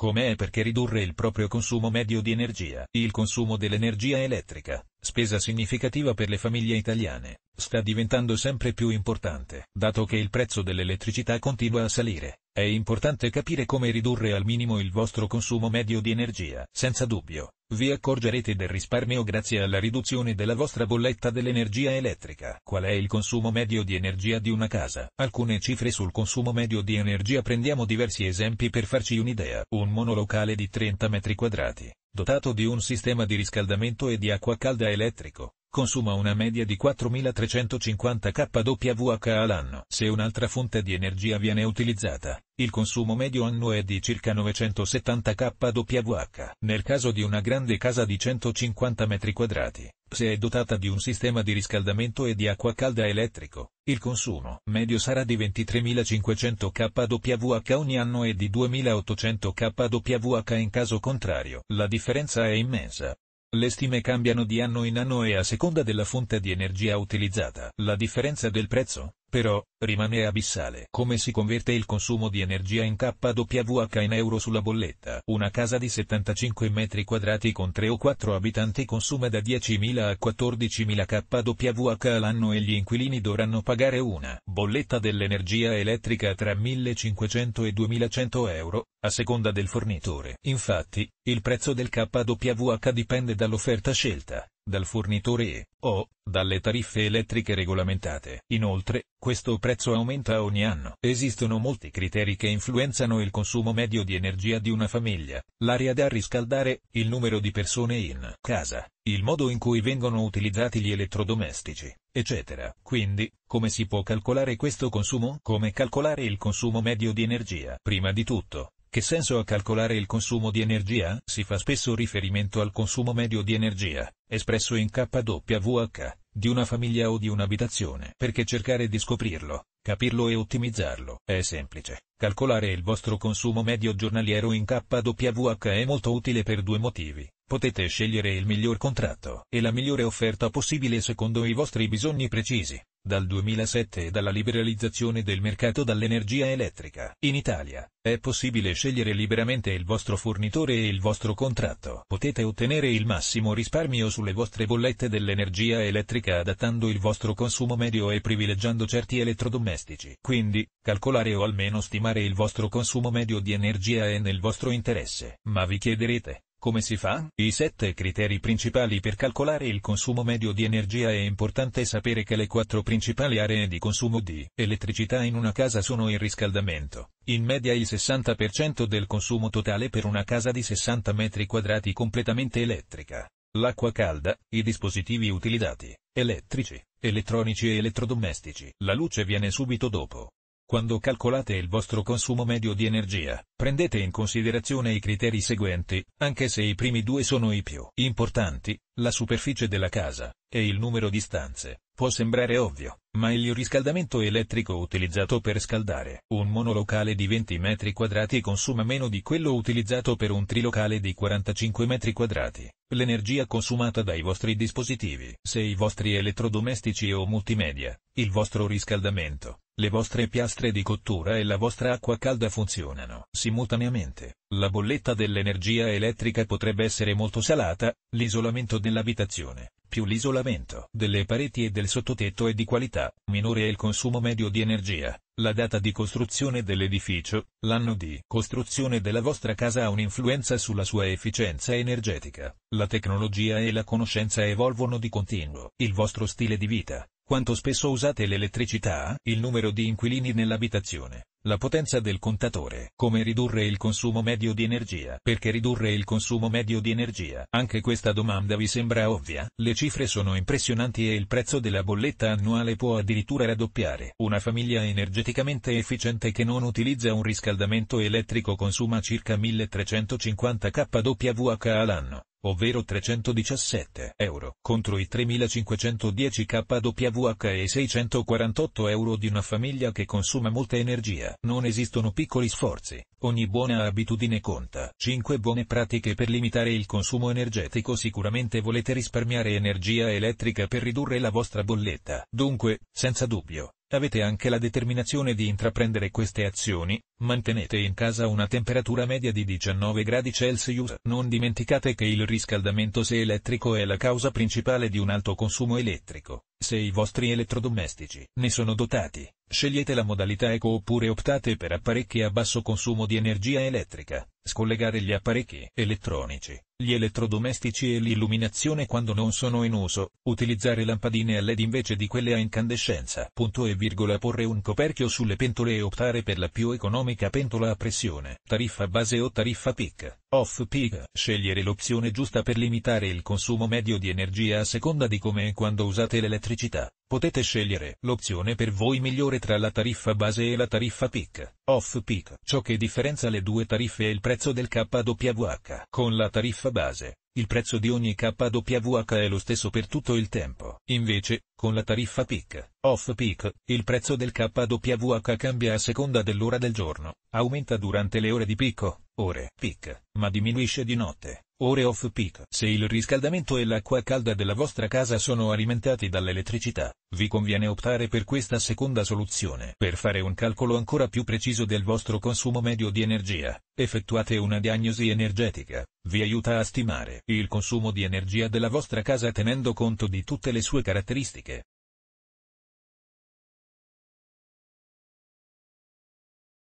come è perché ridurre il proprio consumo medio di energia, il consumo dell'energia elettrica, spesa significativa per le famiglie italiane, sta diventando sempre più importante. Dato che il prezzo dell'elettricità continua a salire, è importante capire come ridurre al minimo il vostro consumo medio di energia. Senza dubbio, vi accorgerete del risparmio grazie alla riduzione della vostra bolletta dell'energia elettrica. Qual è il consumo medio di energia di una casa? Alcune cifre sul consumo medio di energia prendiamo diversi esempi per farci un'idea. Un monolocale di 30 metri quadrati dotato di un sistema di riscaldamento e di acqua calda elettrico, consuma una media di 4.350 kWh all'anno. Se un'altra fonte di energia viene utilizzata, il consumo medio annuo è di circa 970 kWh. Nel caso di una grande casa di 150 m2, se è dotata di un sistema di riscaldamento e di acqua calda elettrico, il consumo medio sarà di 23.500 kWh ogni anno e di 2.800 kWh in caso contrario. La differenza è immensa. Le stime cambiano di anno in anno e a seconda della fonte di energia utilizzata. La differenza del prezzo, però, rimane abissale come si converte il consumo di energia in kWh in euro sulla bolletta. Una casa di 75 metri quadrati con 3 o 4 abitanti consuma da 10.000 a 14.000 kWh all'anno e gli inquilini dovranno pagare una bolletta dell'energia elettrica tra 1.500 e 2.100 euro, a seconda del fornitore. Infatti, il prezzo del kWh dipende dall'offerta scelta dal fornitore e, o, dalle tariffe elettriche regolamentate. Inoltre, questo prezzo aumenta ogni anno. Esistono molti criteri che influenzano il consumo medio di energia di una famiglia, l'area da riscaldare, il numero di persone in casa, il modo in cui vengono utilizzati gli elettrodomestici, eccetera. Quindi, come si può calcolare questo consumo? Come calcolare il consumo medio di energia? Prima di tutto, che senso ha calcolare il consumo di energia? Si fa spesso riferimento al consumo medio di energia, espresso in kWh, di una famiglia o di un'abitazione. Perché cercare di scoprirlo, capirlo e ottimizzarlo? È semplice. Calcolare il vostro consumo medio giornaliero in kWh è molto utile per due motivi. Potete scegliere il miglior contratto e la migliore offerta possibile secondo i vostri bisogni precisi. Dal 2007 e dalla liberalizzazione del mercato dall'energia elettrica in Italia, è possibile scegliere liberamente il vostro fornitore e il vostro contratto. Potete ottenere il massimo risparmio sulle vostre bollette dell'energia elettrica adattando il vostro consumo medio e privilegiando certi elettrodomestici. Quindi, calcolare o almeno stimare il vostro consumo medio di energia è nel vostro interesse. Ma vi chiederete, come si fa? I sette criteri principali per calcolare il consumo medio di energia è importante sapere che le quattro principali aree di consumo di elettricità in una casa sono il riscaldamento, in media il 60% del consumo totale per una casa di 60 metri quadrati completamente elettrica, l'acqua calda, i dispositivi utilizzati, elettrici, elettronici e elettrodomestici. La luce viene subito dopo. Quando calcolate il vostro consumo medio di energia, prendete in considerazione i criteri seguenti, anche se i primi due sono i più importanti, la superficie della casa e il numero di stanze. Può sembrare ovvio, ma il riscaldamento elettrico utilizzato per scaldare un monolocale di 20 m2 consuma meno di quello utilizzato per un trilocale di 45 m2. L'energia consumata dai vostri dispositivi, se i vostri elettrodomestici o multimedia, il vostro riscaldamento le vostre piastre di cottura e la vostra acqua calda funzionano simultaneamente. La bolletta dell'energia elettrica potrebbe essere molto salata, l'isolamento dell'abitazione, più l'isolamento delle pareti e del sottotetto è di qualità, minore è il consumo medio di energia. La data di costruzione dell'edificio, l'anno di costruzione della vostra casa ha un'influenza sulla sua efficienza energetica. La tecnologia e la conoscenza evolvono di continuo. Il vostro stile di vita, quanto spesso usate l'elettricità, il numero di inquilini nell'abitazione, la potenza del contatore, come ridurre il consumo medio di energia. Perché ridurre il consumo medio di energia? Anche questa domanda vi sembra ovvia, le cifre sono impressionanti e il prezzo della bolletta annuale può addirittura raddoppiare. Una famiglia energeticamente efficiente che non utilizza un riscaldamento elettrico consuma circa 1350 kWh all'anno ovvero 317 euro contro i 3.510 kWh e i 648 euro di una famiglia che consuma molta energia. Non esistono piccoli sforzi, ogni buona abitudine conta. 5 buone pratiche per limitare il consumo energetico Sicuramente volete risparmiare energia elettrica per ridurre la vostra bolletta. Dunque, senza dubbio, Avete anche la determinazione di intraprendere queste azioni, mantenete in casa una temperatura media di 19 gradi Celsius, non dimenticate che il riscaldamento se elettrico è la causa principale di un alto consumo elettrico, se i vostri elettrodomestici ne sono dotati, Scegliete la modalità eco oppure optate per apparecchi a basso consumo di energia elettrica. Scollegare gli apparecchi elettronici, gli elettrodomestici e l'illuminazione quando non sono in uso. Utilizzare lampadine a LED invece di quelle a incandescenza. Punto e virgola porre un coperchio sulle pentole e optare per la più economica pentola a pressione. Tariffa base o tariffa peak. Off peak. Scegliere l'opzione giusta per limitare il consumo medio di energia a seconda di come e quando usate l'elettricità. Potete scegliere l'opzione per voi migliore tra la tariffa base e la tariffa peak, off peak. Ciò che differenzia le due tariffe è il prezzo del KWH. Con la tariffa base, il prezzo di ogni KWH è lo stesso per tutto il tempo. Invece, con la tariffa peak, off peak, il prezzo del KWH cambia a seconda dell'ora del giorno, aumenta durante le ore di picco, ore peak, ma diminuisce di notte. Ore off peak. Se il riscaldamento e l'acqua calda della vostra casa sono alimentati dall'elettricità, vi conviene optare per questa seconda soluzione. Per fare un calcolo ancora più preciso del vostro consumo medio di energia, effettuate una diagnosi energetica. Vi aiuta a stimare il consumo di energia della vostra casa tenendo conto di tutte le sue caratteristiche.